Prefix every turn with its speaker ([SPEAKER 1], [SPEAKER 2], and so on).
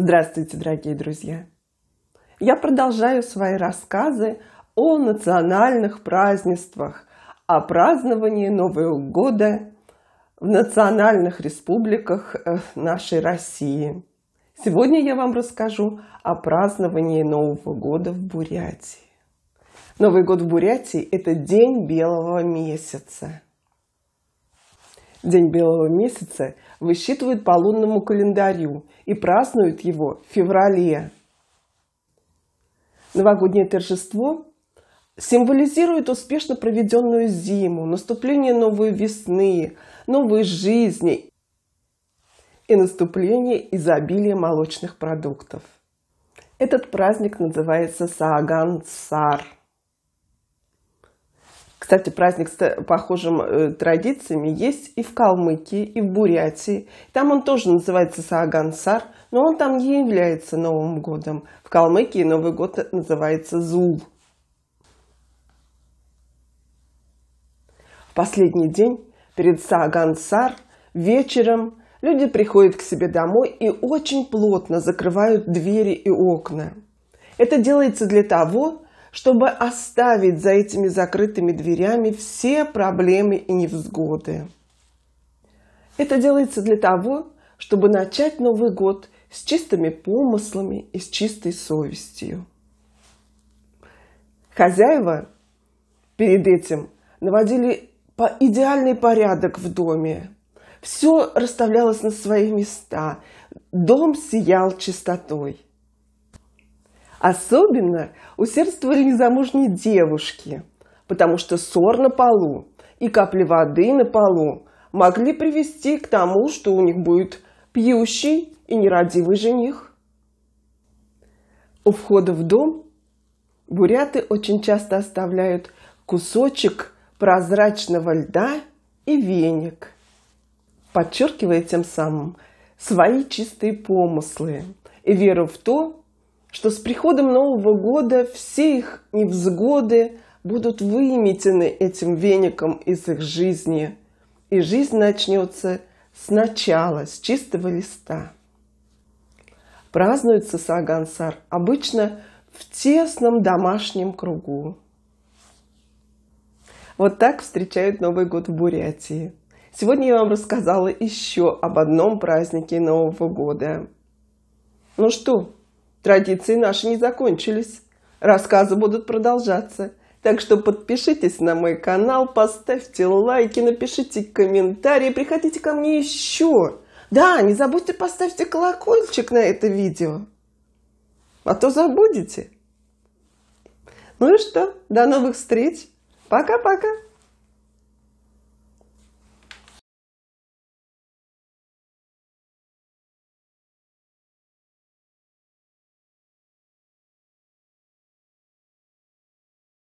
[SPEAKER 1] Здравствуйте, дорогие друзья! Я продолжаю свои рассказы о национальных празднествах, о праздновании Нового года в национальных республиках э, нашей России. Сегодня я вам расскажу о праздновании Нового года в Бурятии. Новый год в Бурятии – это день белого месяца – День Белого месяца высчитывают по лунному календарю и празднуют его в феврале. Новогоднее торжество символизирует успешно проведенную зиму, наступление новой весны, новой жизни и наступление изобилия молочных продуктов. Этот праздник называется Сааган Сар – кстати, праздник с э, похожими э, традициями есть и в Калмыкии, и в Бурятии. Там он тоже называется Саагансар, но он там не является Новым годом. В Калмыкии Новый год называется Зул. В последний день перед Саагансар вечером люди приходят к себе домой и очень плотно закрывают двери и окна. Это делается для того, чтобы оставить за этими закрытыми дверями все проблемы и невзгоды. Это делается для того, чтобы начать Новый год с чистыми помыслами и с чистой совестью. Хозяева перед этим наводили по идеальный порядок в доме. Все расставлялось на свои места. Дом сиял чистотой. Особенно усердствовали незамужние девушки, потому что ссор на полу и капли воды на полу могли привести к тому, что у них будет пьющий и нерадивый жених. У входа в дом буряты очень часто оставляют кусочек прозрачного льда и веник, подчеркивая тем самым свои чистые помыслы и веру в то, что с приходом Нового года все их невзгоды будут выметены этим веником из их жизни, и жизнь начнется сначала, с чистого листа. Празднуется Сагансар обычно в тесном домашнем кругу. Вот так встречают Новый год в Бурятии. Сегодня я вам рассказала еще об одном празднике Нового года. Ну что, Традиции наши не закончились. Рассказы будут продолжаться. Так что подпишитесь на мой канал, поставьте лайки, напишите комментарии, приходите ко мне еще. Да, не забудьте поставьте колокольчик на это видео. А то забудете. Ну и что, до новых встреч. Пока-пока.